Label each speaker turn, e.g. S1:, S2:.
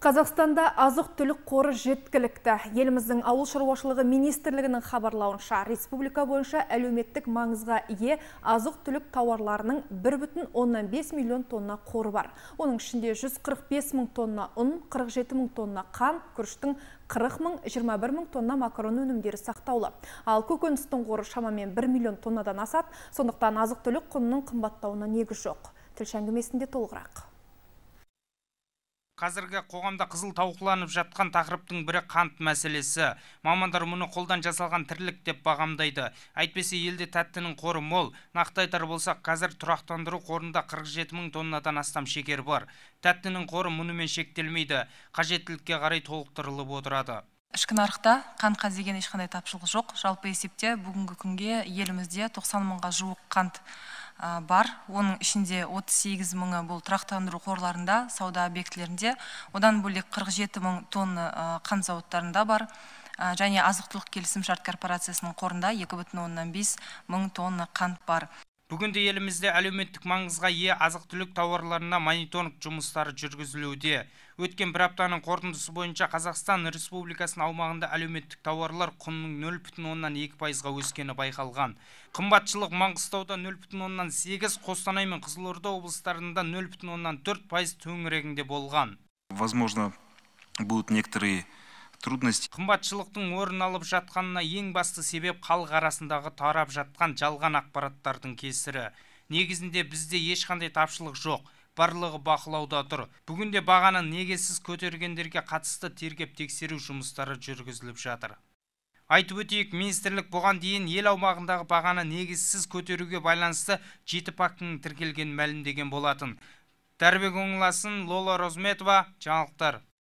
S1: Қазақстанда азық түлік қоры жеткілікті. Еліміздің ауыл шаруашылығы министрлігінің хабарлауынша, республика бойынша әлеуметтік маңызға ие азық түлік тауарларының 1,5 миллион тонна қоры бар. Оның ішінде 145 мың тонна ұн, 47 мың тонна қан, күріштің 40 мың, 21 мың тонна макарон өнімдері сақтаулы. Ал көкөністің қоры шамамен 1 миллион тоннадан асады, сондықтан азық түлік құнының қымбаттауына негіз жоқ. Тілші әңгімесінде толығырақ
S2: қазіргі қоғамда қызыл тауқыланып жатқан тақырыптың бірі қант мәселесі мамандар мұны қолдан жасалған тірлік деп бағамдайды әйтпесе елде тәттінің қоры мол нақты айтар болсақ қазір тұрақтандыру қорында 47 мың тоннадан астам шекер бар тәттінің қоры мұнымен шектелмейді қажеттілікке қарай толықтырылып отырады
S3: ішкі нарықта қантқа деген ешқандай тапшылық жоқ жалпы есепте бүгінгі күнге елімізде тоқсан мыңға жуық қант бар оның ішінде 38 мыңы бұл тұрақтандыру қорларында сауда объектілерінде одан бөлек 47 мың тонна қант зауыттарында бар және азық түлік келісімшарт корпорациясының қорында екі бүтін оннан бес мың тонна қант бар
S2: бүгінде елімізде әлеуметтік маңызға е азық түлік тауарларына мониторинг жұмыстары жүргізілуде өткен бір аптаның қорытындысы бойынша қазақстан республикасының аумағында әлеуметтік тауарлар құнының 02 бүтін пайызға өскені байқалған қымбатшылық маңғыстауда 08 қостанай мен қызылорда облыстарында 0,4% төңірегінде болған возможно будут некоторые трудность қымбатшылықтың орын алып жатқанына ең басты себеп халық арасындағы тарап жатқан жалған ақпараттардың кесірі негізінде бізде ешқандай тапшылық жоқ барлығы бақылауда тұр бүгінде бағаны негесіз көтергендерге қатысты тергеп тексеру жұмыстары жүргізіліп жатыр айтып өтейік министрлік бұған дейін ел аумағындағы бағаны негізсіз көтеруге байланысты жеті фактінің тіркелгенін мәлімдеген болатын дәрібек оңыласын лола розметова жаңалықтар